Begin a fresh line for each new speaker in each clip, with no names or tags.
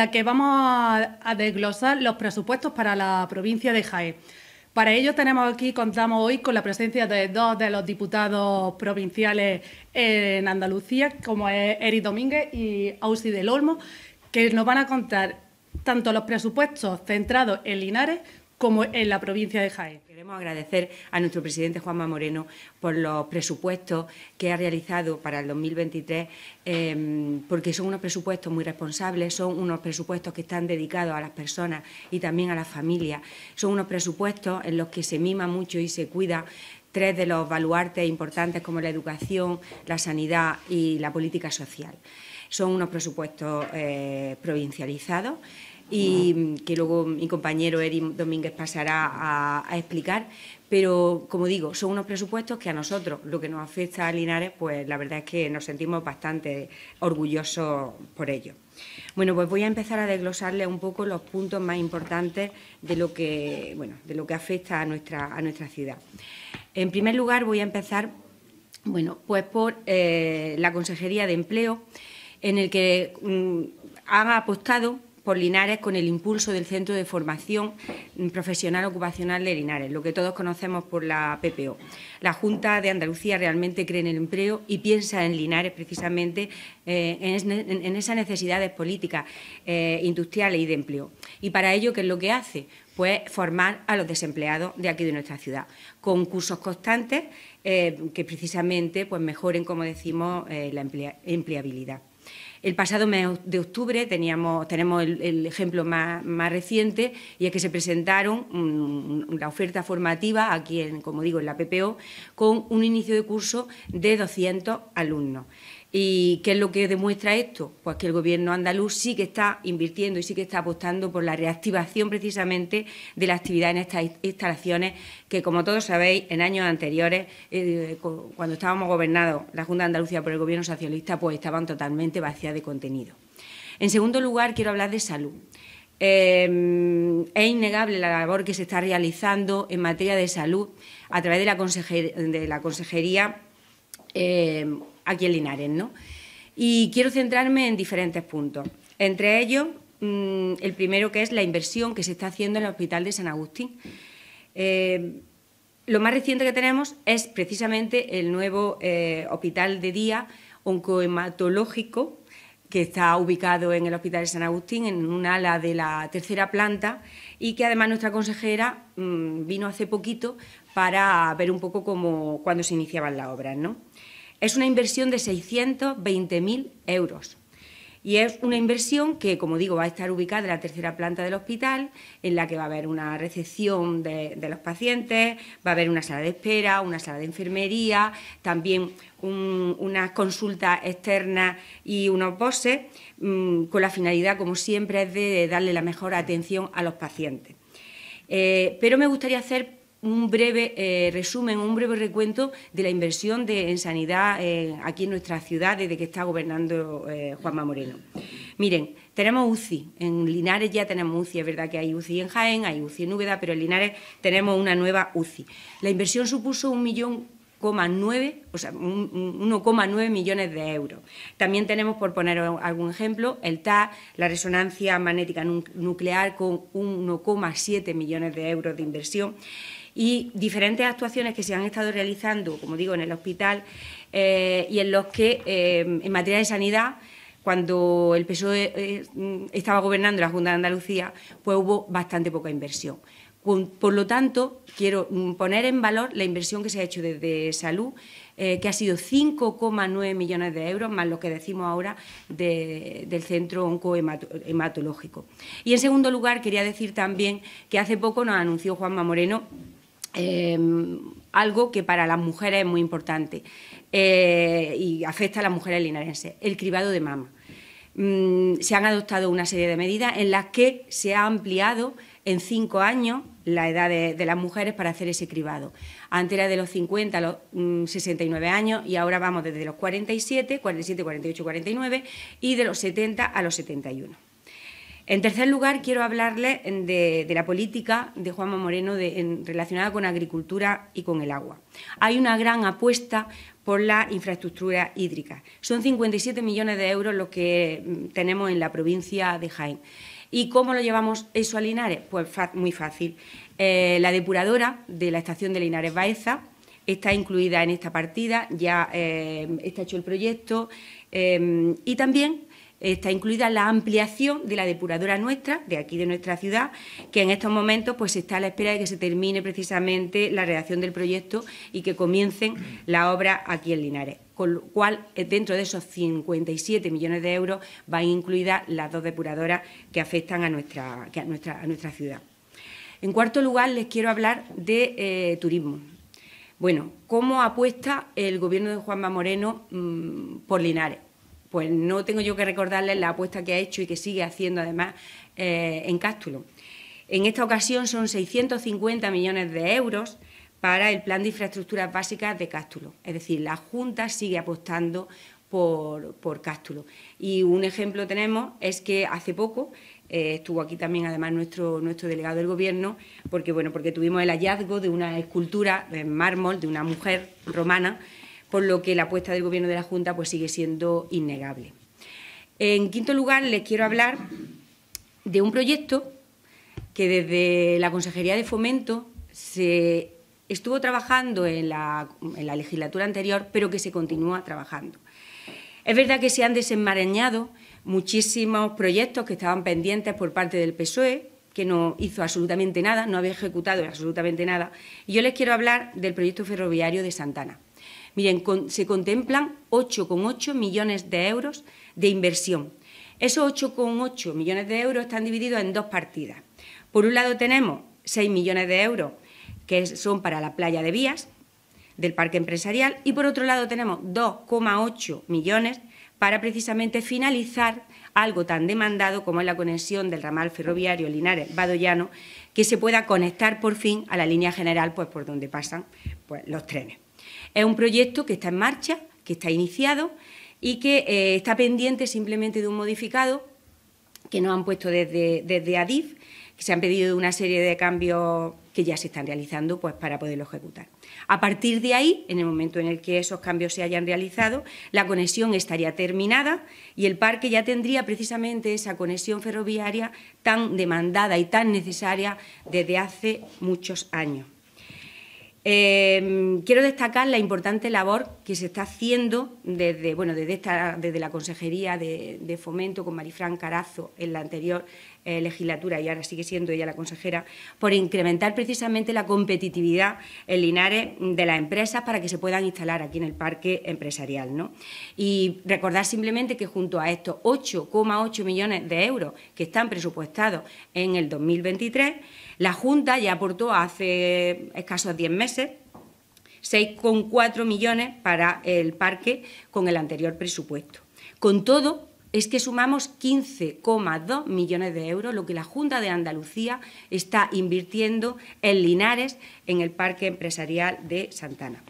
la que vamos a, desglosar los presupuestos para la provincia de Jaén. Para ello tenemos aquí, contamos hoy con la presencia de dos de los diputados provinciales en Andalucía, como es Eric Domínguez y Ausi del Olmo, que nos van a contar tanto los presupuestos centrados en Linares como en la provincia de Jaén. Queremos agradecer a nuestro presidente Juanma Moreno por los presupuestos que ha realizado para el 2023, em, porque son unos presupuestos muy responsables, son unos presupuestos que están dedicados a las personas y también a las familias, son unos presupuestos en los que se mima mucho y se cuida tres de los baluartes importantes como la educación, la sanidad y la política social. Son unos presupuestos eh, provincializados
y
que luego mi compañero Eric Domínguez pasará a, explicar. Pero, como digo, son unos presupuestos que a nosotros, lo que nos afecta a Linares, pues la verdad es que nos sentimos bastante orgullosos por ello. Bueno, pues voy a empezar a desglosarle un poco los puntos más importantes de lo que, bueno, de lo que afecta a nuestra, nuestra ciudad. En primer lugar, voy a empezar bueno, pues por eh, la Consejería de Empleo, en el que mm, ha apostado por Linares con el impulso del Centro de Formación Profesional Ocupacional de Linares, lo que todos conocemos por la PPO. La Junta de Andalucía realmente cree en el empleo y piensa en Linares precisamente eh, en, esas necesidades políticas, eh, industriales y de empleo. Y para ello, ¿qué es lo que hace? Pues formar a los desempleados de aquí de nuestra ciudad, con cursos constantes eh, que precisamente pues mejoren, como decimos, la empleabilidad. El pasado mes de octubre teníamos, tenemos el, ejemplo más, más, reciente y es que se presentaron la oferta formativa aquí, en, como digo, en la PPO, con un inicio de curso de 200 alumnos. ¿Y qué es lo que demuestra esto? Pues que el gobierno andaluz sí que está invirtiendo y sí que está apostando por la reactivación precisamente de la actividad en estas instalaciones que, como todos sabéis, en años anteriores, eh, cuando estábamos gobernados la Junta de Andalucía por el gobierno socialista, pues estaban totalmente vacías de contenido. En segundo lugar, quiero hablar de salud. Em, es innegable la labor que se está realizando en materia de salud a través de la, consejería, de em, aquí en Linares, ¿no? Y quiero centrarme en diferentes puntos. Entre ellos, mm, el primero que es la inversión que se está haciendo en el Hospital de San Agustín. Eh, lo más reciente que tenemos es precisamente el nuevo eh, hospital de día oncohematológico que está ubicado en el Hospital de San Agustín, en un ala de la tercera planta, y que además nuestra consejera mm, vino hace poquito para ver un poco cómo, cuándo se iniciaban las obras. ¿no? Es una inversión de 620.000 euros. Y es una inversión que, como digo, va a estar ubicada en la tercera planta del hospital, en la que va a haber una recepción de, los pacientes, va a haber una sala de espera, una sala de enfermería, también unas consultas externas y unos bosses, mm, con la finalidad, como siempre, es de darle la mejor atención a los pacientes. Eh, pero me gustaría hacer un breve eh, resumen, un breve recuento de la inversión en sanidad eh, aquí en nuestra ciudad desde que está gobernando eh, Juanma Moreno. Miren, tenemos UCI, en Linares ya tenemos UCI, es verdad que hay UCI en Jaén, hay UCI en Úbeda, pero en Linares tenemos una nueva UCI. La inversión supuso un millón o sea, 1,9 millones de euros. También tenemos, por poner algún ejemplo, el TA, la resonancia magnética nuclear con 1,7 millones de euros de inversión y diferentes actuaciones que se han estado realizando, como digo, en el hospital eh, y en los que, eh, en materia de sanidad, cuando el PSOE eh, estaba gobernando la Junta de Andalucía, pues hubo bastante poca inversión. Por lo tanto, quiero poner en valor la inversión que se ha hecho desde salud, que ha sido 5,9 millones de euros, más lo que decimos ahora del centro oncohematológico. Y en segundo lugar, quería decir también que hace poco nos anunció Juanma Moreno Em, algo que para las mujeres es muy importante eh, y afecta a las mujeres linarenses, el cribado de mama. Mm, se han adoptado una serie de medidas en las que se ha ampliado en cinco años la edad de, las mujeres para hacer ese cribado. Antes era de los 50 a los 69 mm, años y ahora vamos desde los 47, 47, 48, 49 y de los 70 a los 71. En tercer lugar, quiero hablarle de, la política de Juanma Moreno relacionada con agricultura y con el agua. Hay una gran apuesta por la infraestructura hídrica. Son 57 millones de euros los que mm, tenemos en la provincia de Jaén. ¿Y cómo lo llevamos eso a Linares? Pues muy fácil. Eh, la depuradora de la estación de Linares Baeza está incluida en esta partida, ya eh, está hecho el proyecto eh, y también está incluida la ampliación de la depuradora nuestra, de aquí de nuestra ciudad, que en estos momentos pues está a la espera de que se termine precisamente la redacción del proyecto y que comiencen la obra aquí en Linares. Con lo cual, eh, dentro de esos 57 millones de euros van incluidas las dos depuradoras que afectan a nuestra, a nuestra, ciudad. En cuarto lugar, les quiero hablar de eh, turismo. Bueno, ¿cómo apuesta el Gobierno de Juanma Moreno mm, por Linares? pues no tengo yo que recordarles la apuesta que ha hecho y que sigue haciendo además eh, en Cástulo. En esta ocasión son 650 millones de euros para el Plan de Infraestructuras Básicas de Cástulo. Es decir, la Junta sigue apostando por, por Cástulo. Y un ejemplo tenemos es que hace poco eh, estuvo aquí también además nuestro, nuestro delegado del Gobierno, porque, bueno, porque tuvimos el hallazgo de una escultura de mármol de una mujer romana por lo que la apuesta del Gobierno de la Junta pues, sigue siendo innegable. En quinto lugar, les quiero hablar de un proyecto que desde la Consejería de Fomento se estuvo trabajando en la, legislatura anterior, pero que se continúa trabajando. Es verdad que se han desenmarañado muchísimos proyectos que estaban pendientes por parte del PSOE, que no hizo absolutamente nada, no había ejecutado absolutamente nada. Y yo les quiero hablar del proyecto ferroviario de Santana. Miren, se contemplan 8,8 millones de euros de inversión. Esos 8,8 millones de euros están divididos en dos partidas. Por un lado tenemos 6 millones de euros que son para la playa de vías del parque empresarial y por otro lado tenemos 2,8 millones para precisamente finalizar algo tan demandado como es la conexión del ramal ferroviario Linares-Badollano, que se pueda conectar por fin a la línea general pues, por donde pasan pues, los trenes. Es un proyecto que está en marcha, que está iniciado y que eh, está pendiente simplemente de un modificado que nos han puesto desde, desde ADIF, que se han pedido una serie de cambios que ya se están realizando pues, para poderlo ejecutar. A partir de ahí, en el momento en el que esos cambios se hayan realizado, la conexión estaría terminada y el parque ya tendría precisamente esa conexión ferroviaria tan demandada y tan necesaria desde hace muchos años. Em, quiero destacar la importante labor que se está haciendo desde, bueno, desde, la Consejería de, de Fomento con Marifran Carazo en la anterior eh, legislatura, y ahora sigue siendo ella la consejera, por incrementar precisamente la competitividad en Linares de las empresas para que se puedan instalar aquí en el parque empresarial. ¿no? Y recordar simplemente que junto a estos 8,8 millones de euros que están presupuestados en el 2023, la Junta ya aportó hace escasos 10 meses 6,4 millones para el parque con el anterior presupuesto. Con todo, es que sumamos 15,2 millones de euros, lo que la Junta de Andalucía está invirtiendo en Linares, en el Parque Empresarial de Santana.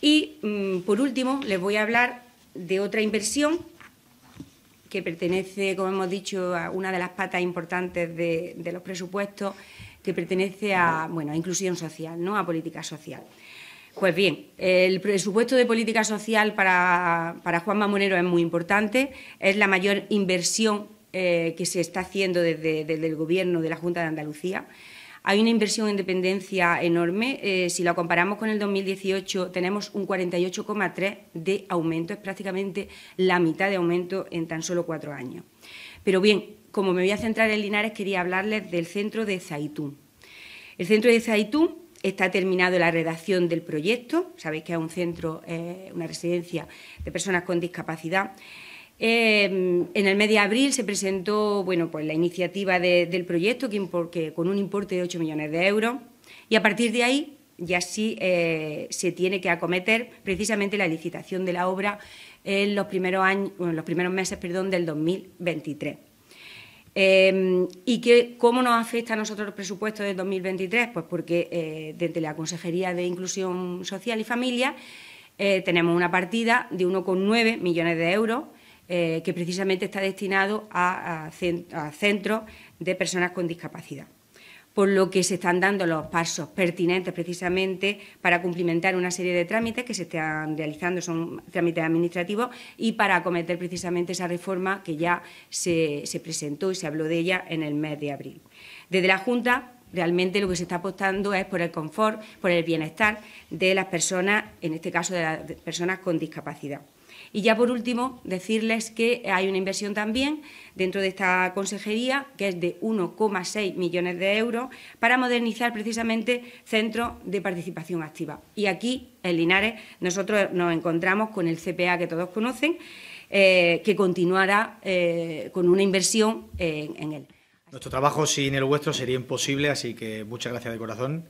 Y, mm, por último, les voy a hablar de otra inversión que pertenece, como hemos dicho, a una de las patas importantes de, los presupuestos, que pertenece a, a inclusión social, ¿no? a política social. Pues bien, el presupuesto de política social para, para Juan Mamonero es muy importante, es la mayor inversión eh, que se está haciendo desde, el Gobierno de la Junta de Andalucía. Hay una inversión en dependencia enorme. Eh, si la comparamos con el 2018, tenemos un 48,3 de aumento. Es prácticamente la mitad de aumento en tan solo cuatro años. Pero bien, como me voy a centrar en Linares, quería hablarles del centro de Zaitún. El centro de Zaitún Está terminada la redacción del proyecto, sabéis que es un centro, eh, una residencia de personas con discapacidad. Eh, en el mes de abril se presentó bueno, pues, la iniciativa del proyecto que, con un importe de 8 millones de euros y a partir de ahí ya sí eh, se tiene que acometer precisamente la licitación de la obra en los primeros, años, bueno, los primeros meses perdón, del 2023. Em, ¿Y qué, cómo nos afecta a nosotros el presupuesto de 2023? Pues porque eh, desde la Consejería de Inclusión Social y Familia eh, tenemos una partida de 1,9 millones de euros eh, que precisamente está destinado a centros de personas con discapacidad por lo que se están dando los pasos pertinentes precisamente para cumplimentar una serie de trámites que se están realizando, son trámites administrativos, y para acometer precisamente esa reforma que ya se, se presentó y se habló de ella en el mes de abril. Desde la Junta realmente lo que se está apostando es por el confort, por el bienestar de las personas, en este caso de las personas con discapacidad. Y ya por último, decirles que hay una inversión también dentro de esta consejería, que es de 1,6 millones de euros, para modernizar precisamente centros de participación activa. Y aquí, en Linares, nosotros nos encontramos con el CPA que todos conocen, eh, que continuará eh, con una inversión en él.
Nuestro trabajo sin el vuestro sería imposible, así que muchas gracias de corazón.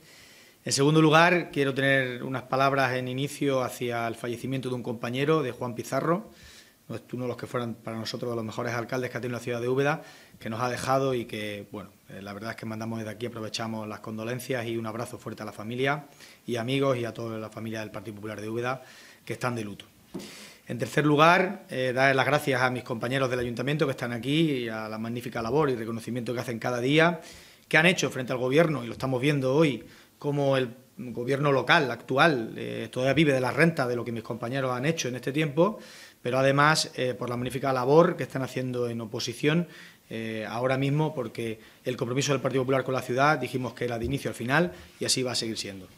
En segundo lugar, quiero tener unas palabras en inicio hacia el fallecimiento de un compañero, de Juan Pizarro, uno de los que fueron para nosotros los mejores alcaldes que ha tenido la ciudad de Úbeda, que nos ha dejado y que, bueno, eh, la verdad es que mandamos desde aquí, aprovechamos las condolencias y un abrazo fuerte a la familia y amigos y a toda la familia del Partido Popular de Úbeda que están de luto. En tercer lugar, eh, dar las gracias a mis compañeros del ayuntamiento que están aquí y a la magnífica labor y reconocimiento que hacen cada día, que han hecho frente al gobierno, y lo estamos viendo hoy, como el gobierno local actual eh, todavía vive de la renta de lo que mis compañeros han hecho en este tiempo, pero además eh, por la magnífica labor que están haciendo en oposición eh, ahora mismo, porque el compromiso del Partido Popular con la ciudad dijimos que era de inicio al final y así va a seguir siendo.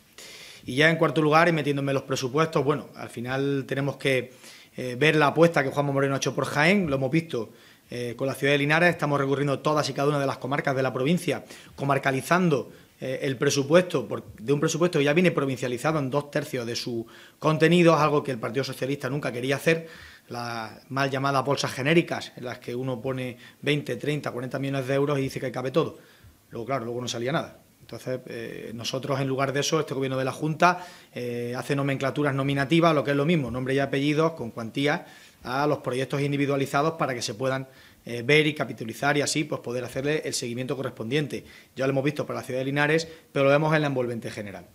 Y ya en cuarto lugar, y metiéndome los presupuestos, bueno, al final tenemos que ver la apuesta que Juan Moreno ha hecho por Jaén, lo hemos visto con la ciudad de Linares, estamos recurriendo todas y cada una de las comarcas de la provincia, comarcalizando eh, el presupuesto, de un presupuesto que ya viene provincializado en dos tercios de su contenido, algo que el Partido Socialista nunca quería hacer, las mal llamadas bolsas genéricas, en las que uno pone 20, 30, 40 millones de euros y dice que cabe todo. Luego, claro, luego no salía nada. Entonces, eh, nosotros en lugar de eso, este gobierno de la Junta eh, hace nomenclaturas nominativas, lo que es lo mismo, nombre y apellidos con cuantías a los proyectos individualizados para que se puedan eh, ver y capitalizar y así pues poder hacerle el seguimiento correspondiente. Ya lo hemos visto para la ciudad de Linares, pero lo vemos en la envolvente general.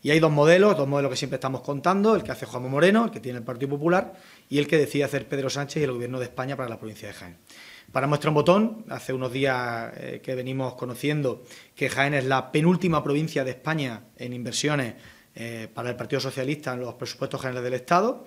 Y hay dos modelos, dos modelos que siempre estamos contando, el que hace Juan Moreno, el que tiene el Partido Popular, y el que decide hacer Pedro Sánchez y el Gobierno de España para la provincia de Jaén. Para muestra un botón, hace unos días eh, que venimos conociendo que Jaén es la penúltima provincia de España en inversiones eh, para el Partido Socialista en los presupuestos generales del Estado,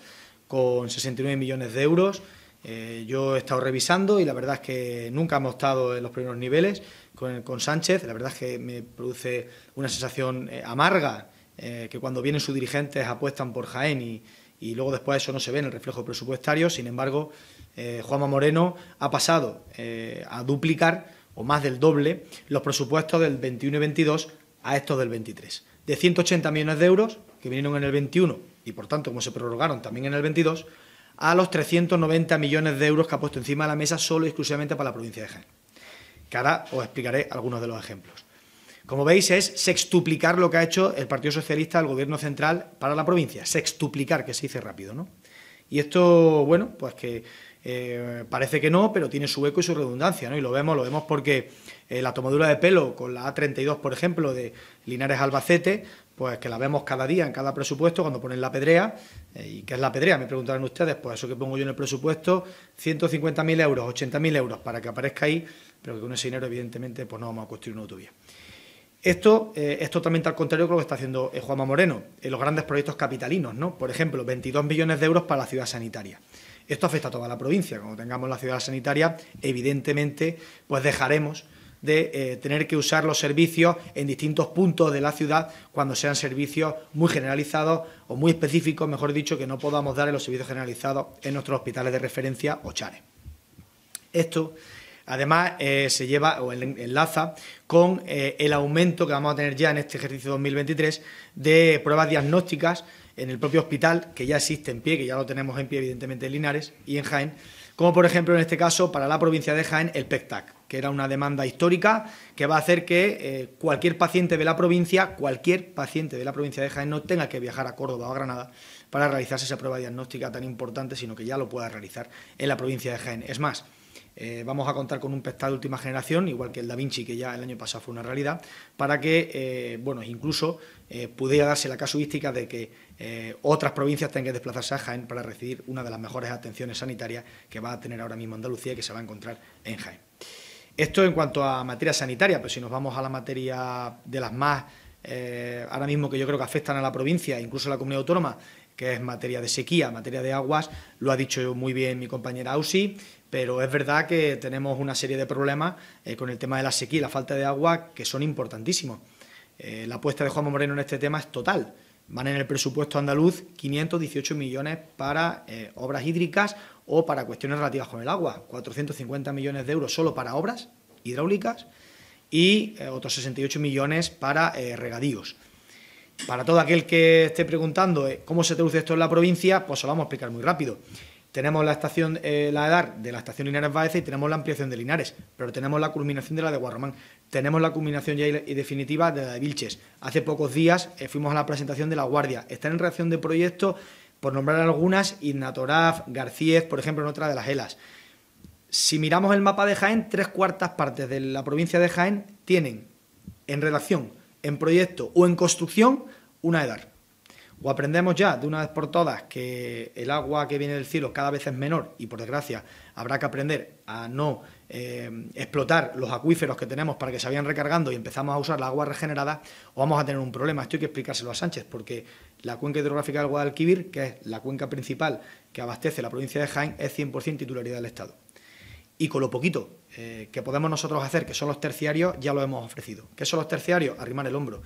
con 69 millones de euros, eh, yo he estado revisando y la verdad es que nunca hemos estado en los primeros niveles con, con Sánchez. La verdad es que me produce una sensación eh, amarga eh, que cuando vienen sus dirigentes apuestan por Jaén y, y, luego después eso no se ve en el reflejo presupuestario. Sin embargo, Juanma Moreno ha pasado a duplicar o más del doble los presupuestos del 21 y 22 a estos del 23. De 180 millones de euros que vinieron en el 21 y por tanto como se prorrogaron también en el 22 a los 390 millones de euros que ha puesto encima de la mesa solo y exclusivamente para la provincia de Jaén. Que ahora os explicaré algunos de los ejemplos. Como veis, es sextuplicar lo que ha hecho el Partido Socialista, el Gobierno Central, para la provincia. Sextuplicar, que se dice rápido, ¿no? Y esto, bueno, pues que eh, parece que no, pero tiene su eco y su redundancia, ¿no? Y lo vemos, lo vemos porque eh, la tomadura de pelo con la A32, por ejemplo, de Linares Albacete, pues que la vemos cada día en cada presupuesto cuando ponen la pedrea. Eh, ¿Y qué es la pedrea? Me preguntarán ustedes, pues eso que pongo yo en el presupuesto, 150.000 euros, 80.000 euros, para que aparezca ahí, pero que con ese dinero evidentemente pues no vamos a construir una autovía. Esto eh, es totalmente al contrario de lo que está haciendo eh, Juanma Moreno en los grandes proyectos capitalinos, ¿no? Por ejemplo, 22 millones de euros para la ciudad sanitaria. Esto afecta a toda la provincia. Cuando tengamos la ciudad sanitaria, evidentemente, pues dejaremos de eh, tener que usar los servicios en distintos puntos de la ciudad cuando sean servicios muy generalizados o muy específicos, mejor dicho, que no podamos dar en los servicios generalizados en nuestros hospitales de referencia o chares. Esto Además, eh, se lleva o enlaza con eh, el aumento que vamos a tener ya en este ejercicio 2023 de pruebas diagnósticas en el propio hospital, que ya existe en pie, que ya lo tenemos en pie, evidentemente, en Linares y en Jaén, como por ejemplo en este caso para la provincia de Jaén, el PECTAC era una demanda histórica, que va a hacer que eh, cualquier paciente de la provincia, cualquier paciente de la provincia de Jaén no tenga que viajar a Córdoba o a Granada para realizarse esa prueba diagnóstica tan importante, sino que ya lo pueda realizar en la provincia de Jaén. Es más, eh, vamos a contar con un PESTA de última generación, igual que el Da Vinci, que ya el año pasado fue una realidad, para que, eh, bueno, incluso pudiera darse la casuística de que otras provincias tengan que desplazarse a Jaén para recibir una de las mejores atenciones sanitarias que va a tener ahora mismo Andalucía y que se va a encontrar en Jaén. Esto en cuanto a materia sanitaria, pero si nos vamos a la materia de las más eh, ahora mismo que yo creo que afectan a la provincia, incluso a la comunidad autónoma, que es materia de sequía, materia de aguas, lo ha dicho muy bien mi compañera Ausi, pero es verdad que tenemos una serie de problemas eh, con el tema de la sequía y la falta de agua que son importantísimos. Eh, la apuesta de Juan Moreno en este tema es total. Van en el presupuesto andaluz 518 millones para obras hídricas, o para cuestiones relativas con el agua, 450 millones de euros solo para obras hidráulicas y eh, otros 68 millones para eh, regadíos. Para todo aquel que esté preguntando eh, cómo se traduce esto en la provincia, pues os lo vamos a explicar muy rápido. Tenemos la estación, la edad de la estación Linares Baeza y tenemos la ampliación de Linares, pero tenemos la culminación de la de Guarromán, tenemos la culminación ya definitiva de la de Vilches. Hace pocos días fuimos a la presentación de La Guardia. Están en reacción de proyectos por nombrar algunas, Ignatoraf, García, por ejemplo, en otra de las helas. Si miramos el mapa de Jaén, tres cuartas partes de la provincia de Jaén tienen en relación, en proyecto o en construcción una edad. O aprendemos ya de una vez por todas que el agua que viene del cielo cada vez es menor y por desgracia habrá que aprender a no eh, explotar los acuíferos que tenemos para que se vayan recargando y empezamos a usar la agua regenerada o vamos a tener un problema. Esto hay que explicárselo a Sánchez porque la cuenca hidrográfica del Guadalquivir, que es la cuenca principal que abastece la provincia de Jaén, es 100% titularidad del Estado. Y con lo poquito eh, que podemos nosotros hacer, que son los terciarios, ya lo hemos ofrecido. ¿Qué son los terciarios? Arrimar el hombro.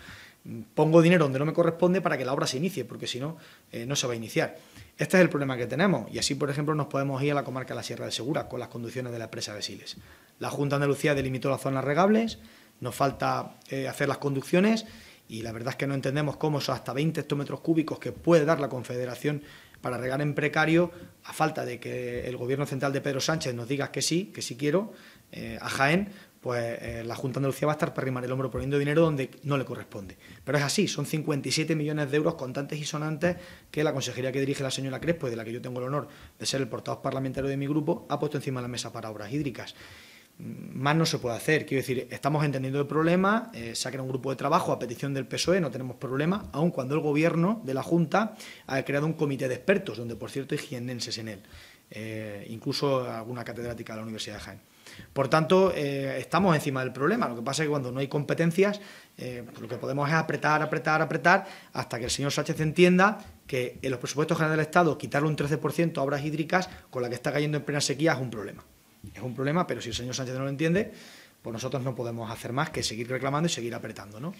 Pongo dinero donde no me corresponde para que la obra se inicie, porque si no, eh, no se va a iniciar. Este es el problema que tenemos y así, por ejemplo, nos podemos ir a la comarca de la Sierra de Segura con las conducciones de la empresa de Siles. La Junta de Andalucía delimitó las zonas regables, nos falta eh, hacer las conducciones y la verdad es que no entendemos cómo son hasta 20 hectómetros cúbicos que puede dar la Confederación para regar en precario, a falta de que el Gobierno Central de Pedro Sánchez nos diga que sí, que sí quiero, eh, a Jaén, pues eh, la Junta de Andalucía va a estar para el hombro poniendo dinero donde no le corresponde. Pero es así, son 57 millones de euros contantes y sonantes que la consejería que dirige la señora Crespo, de la que yo tengo el honor de ser el portavoz parlamentario de mi grupo, ha puesto encima de la mesa para obras hídricas más no se puede hacer. Quiero decir, estamos entendiendo el problema, eh, se ha creado un grupo de trabajo a petición del PSOE, no tenemos problema, aun cuando el gobierno de la Junta ha creado un comité de expertos, donde por cierto hay higienenses en él, eh, incluso alguna catedrática de la Universidad de Jaén. Por tanto, eh, estamos encima del problema. Lo que pasa es que cuando no hay competencias, lo que podemos es apretar, apretar, apretar, hasta que el señor Sánchez entienda que en los presupuestos generales del Estado quitarle un 13% a obras hídricas con la que está cayendo en plena sequía es un problema es un problema, pero si el señor Sánchez no lo entiende, pues nosotros no podemos hacer más que seguir reclamando y seguir apretando, ¿no?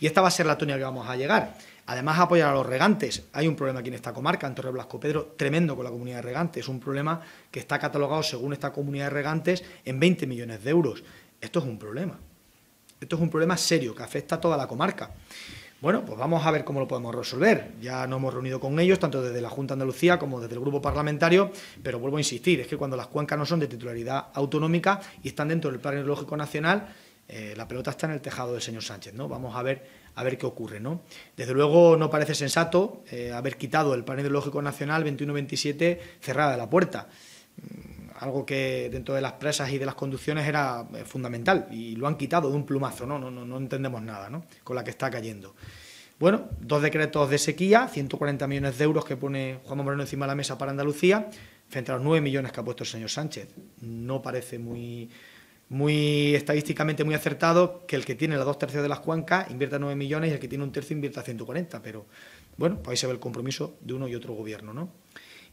Y esta va a ser la tónica que vamos a llegar. Además, apoyar a los regantes. Hay un problema aquí en esta comarca, en Torre Blasco Pedro, tremendo con la comunidad de regantes. Es un problema que está catalogado, según esta comunidad de regantes, en 20 millones de euros. Esto es un problema. Esto es un problema serio que afecta a toda la comarca. Bueno, pues vamos a ver cómo lo podemos resolver. Ya nos hemos reunido con ellos, tanto desde la Junta de Andalucía como desde el Grupo Parlamentario, pero vuelvo a insistir, es que cuando las cuencas no son de titularidad autonómica y están dentro del Plan Hidrológico Nacional, eh, la pelota está en el tejado del señor Sánchez, ¿no? Vamos a ver, a ver qué ocurre, ¿no? Desde luego no parece sensato eh, haber quitado el Plan Hidrológico Nacional 21-27 cerrada la puerta algo que dentro de las presas y de las conducciones era eh, fundamental y lo han quitado de un plumazo, ¿no? No, no, entendemos nada ¿no? con la que está cayendo. Bueno, dos decretos de sequía, 140 millones de euros que pone Juan Moreno encima de la mesa para Andalucía, frente a los 9 millones que ha puesto el señor Sánchez. No parece muy, muy estadísticamente muy acertado que el que tiene las dos tercios de las cuencas invierta 9 millones y el que tiene un tercio invierta 140, pero bueno, pues ahí se ve el compromiso de uno y otro gobierno, ¿no?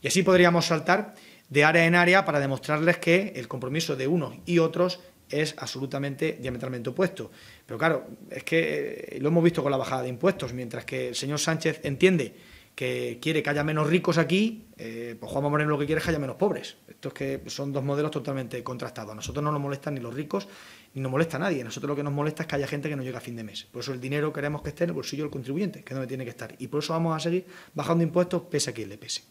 Y así podríamos saltar de área en área para demostrarles que el compromiso de unos y otros es absolutamente diametralmente opuesto. Pero claro, es que eh, lo hemos visto con la bajada de impuestos, mientras que el señor Sánchez entiende que quiere que haya menos ricos aquí, eh, pues Juanma Moreno lo que quiere es que haya menos pobres. es que son dos modelos totalmente contrastados. A nosotros no nos molestan ni los ricos ni nos molesta nadie. A nosotros lo que nos molesta es que haya gente que no llega a fin de mes. Por eso el dinero queremos que esté en el bolsillo del contribuyente, que es donde tiene que estar. Y por eso vamos a seguir bajando impuestos pese a que le pese.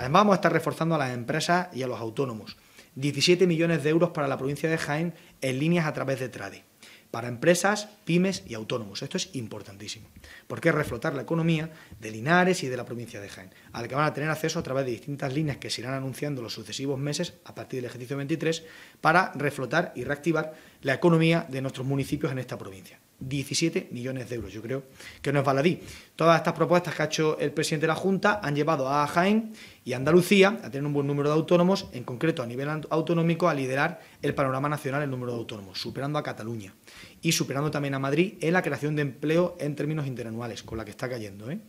Además, vamos a estar reforzando a las empresas y a los autónomos. 17 millones de euros para la provincia de Jaén en líneas a través de Trade, para empresas, pymes y autónomos. Esto es importantísimo, porque es reflotar la economía de Linares y de la provincia de Jaén, al que van a tener acceso a través de distintas líneas que se irán anunciando los sucesivos meses a partir del ejercicio 23 para reflotar y reactivar la economía de nuestros municipios en esta provincia. 17 millones de euros. Yo creo que no es baladí. Todas estas propuestas que ha hecho el presidente de la Junta han llevado a Jaén y a Andalucía a tener un buen número de autónomos, en concreto a nivel autonómico, a liderar el panorama nacional el número de autónomos, superando a Cataluña y superando también a Madrid en la creación de empleo en términos interanuales, con la que está cayendo. ¿eh?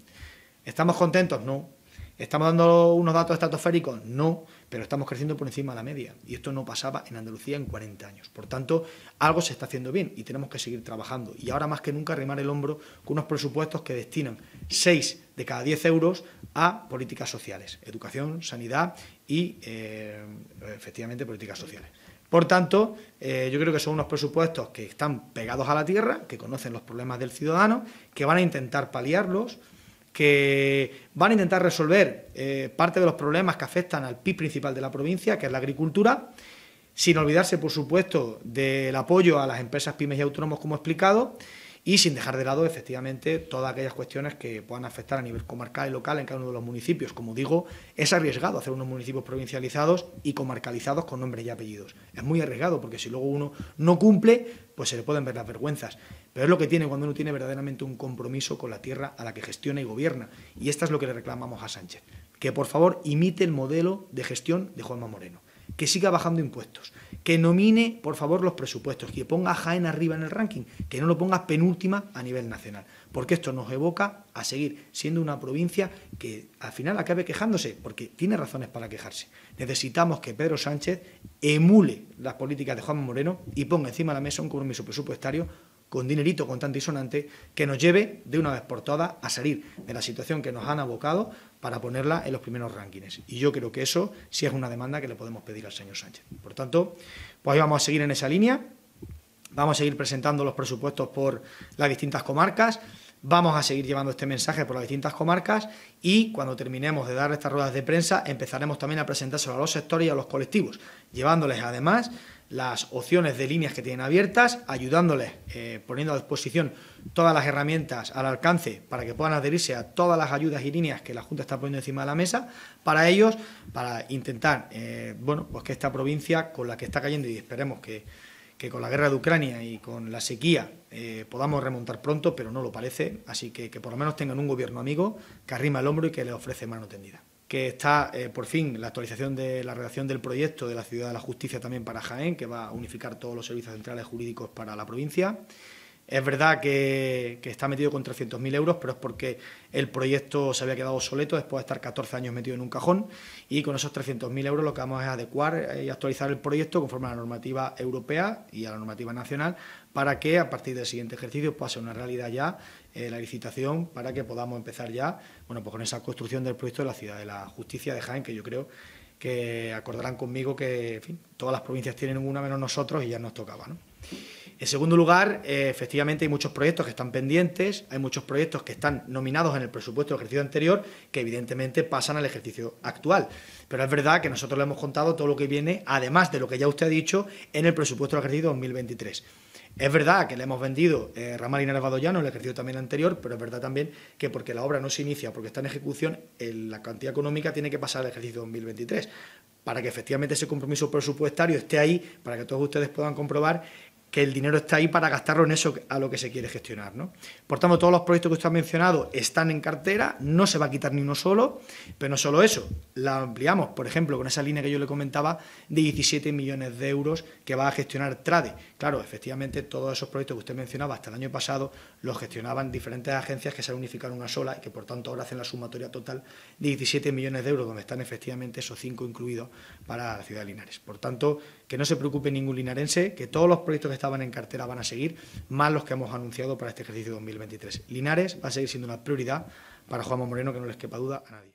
¿Estamos contentos? No. ¿Estamos dando unos datos estratosféricos? No pero estamos creciendo por encima de la media y esto no pasaba en Andalucía en 40 años. Por tanto, algo se está haciendo bien y tenemos que seguir trabajando y ahora más que nunca remar el hombro con unos presupuestos que destinan 6 de cada 10 euros a políticas sociales, educación, sanidad y eh, efectivamente políticas sociales. Por tanto, eh, yo creo que son unos presupuestos que están pegados a la tierra, que conocen los problemas del ciudadano, que van a intentar paliarlos que van a intentar resolver eh, parte de los problemas que afectan al PIB principal de la provincia, que es la agricultura, sin olvidarse, por supuesto, del apoyo a las empresas pymes y autónomos, como he explicado, y sin dejar de lado, efectivamente, todas aquellas cuestiones que puedan afectar a nivel comarcal y local en cada uno de los municipios. Como digo, es arriesgado hacer unos municipios provincializados y comarcalizados con nombres y apellidos. Es muy arriesgado porque si luego uno no cumple, pues se le pueden ver las vergüenzas. Pero es lo que tiene cuando uno tiene verdaderamente un compromiso con la tierra a la que gestiona y gobierna. Y esto es lo que le reclamamos a Sánchez. Que por favor imite el modelo de gestión de Juanma Moreno. Que siga bajando impuestos. Que nomine por favor los presupuestos. Que ponga a Jaén arriba en el ranking. Que no lo ponga penúltima a nivel nacional. Porque esto nos evoca a seguir siendo una provincia que al final acabe quejándose. Porque tiene razones para quejarse. Necesitamos que Pedro Sánchez emule las políticas de Juanma Moreno y ponga encima de la mesa un compromiso presupuestario con dinerito contante y sonante, que nos lleve de una vez por todas a salir de la situación que nos han abocado para ponerla en los primeros rankings. Y yo creo que eso sí es una demanda que le podemos pedir al señor Sánchez. Por tanto, pues ahí vamos a seguir en esa línea, vamos a seguir presentando los presupuestos por las distintas comarcas, vamos a seguir llevando este mensaje por las distintas comarcas y cuando terminemos de dar estas ruedas de prensa empezaremos también a presentárselo a los sectores y a los colectivos, llevándoles además las opciones de líneas que tienen abiertas, ayudándoles, eh, poniendo a disposición todas las herramientas al alcance para que puedan adherirse a todas las ayudas y líneas que la Junta está poniendo encima de la mesa para ellos, para intentar, eh, bueno, pues que esta provincia con la que está cayendo y esperemos que, con la guerra de Ucrania y con la sequía eh, podamos remontar pronto, pero no lo parece, así que que por lo menos tengan un gobierno amigo que arrima el hombro y que les ofrece mano tendida que está eh, por fin la actualización de la redacción del proyecto de la Ciudad de la Justicia también para Jaén, que va a unificar todos los servicios centrales jurídicos para la provincia. Es verdad que, está metido con 300.000 euros, pero es porque el proyecto se había quedado obsoleto después de estar 14 años metido en un cajón y con esos 300.000 euros lo que vamos es adecuar eh, y actualizar el proyecto conforme a la normativa europea y a la normativa nacional para que a partir del siguiente ejercicio pueda ser una realidad ya eh, la licitación para que podamos empezar ya bueno, pues con esa construcción del proyecto de la Ciudad de la Justicia de Jaén, que yo creo que acordarán conmigo que todas las provincias tienen una menos nosotros y ya nos tocaba. En segundo lugar, eh, efectivamente hay muchos proyectos que están pendientes, hay muchos proyectos que están nominados en el presupuesto del ejercicio anterior que evidentemente pasan al ejercicio actual. Pero es verdad que nosotros le hemos contado todo lo que viene, además de lo que ya usted ha dicho, en el presupuesto del ejercicio 2023. Es verdad que le hemos vendido eh, Ramal y en el ejercicio también anterior, pero es verdad también que porque la obra no se inicia, porque está en ejecución, la cantidad económica tiene que pasar al ejercicio 2023 para que efectivamente ese compromiso presupuestario esté ahí, para que todos ustedes puedan comprobar que el dinero está ahí para gastarlo en eso a lo que se quiere gestionar. ¿no? Por tanto, todos los proyectos que usted ha mencionado están en cartera, no se va a quitar ni uno solo, pero no solo eso, la ampliamos, por ejemplo, con esa línea que yo le comentaba de 17 millones de euros que va a gestionar TRADE. Claro, efectivamente, todos esos proyectos que usted mencionaba hasta el año pasado los gestionaban diferentes agencias que se han unificado en una sola y que por tanto ahora hacen la sumatoria total de 17 millones de euros, donde están efectivamente esos cinco incluidos para la ciudad de Linares. Por tanto, que no se preocupe ningún linarense, que todos los proyectos que estaban en cartera van a seguir, más los que hemos anunciado para este ejercicio 2023. Linares va a seguir siendo una prioridad para Juanma Moreno, que no les quepa duda a nadie.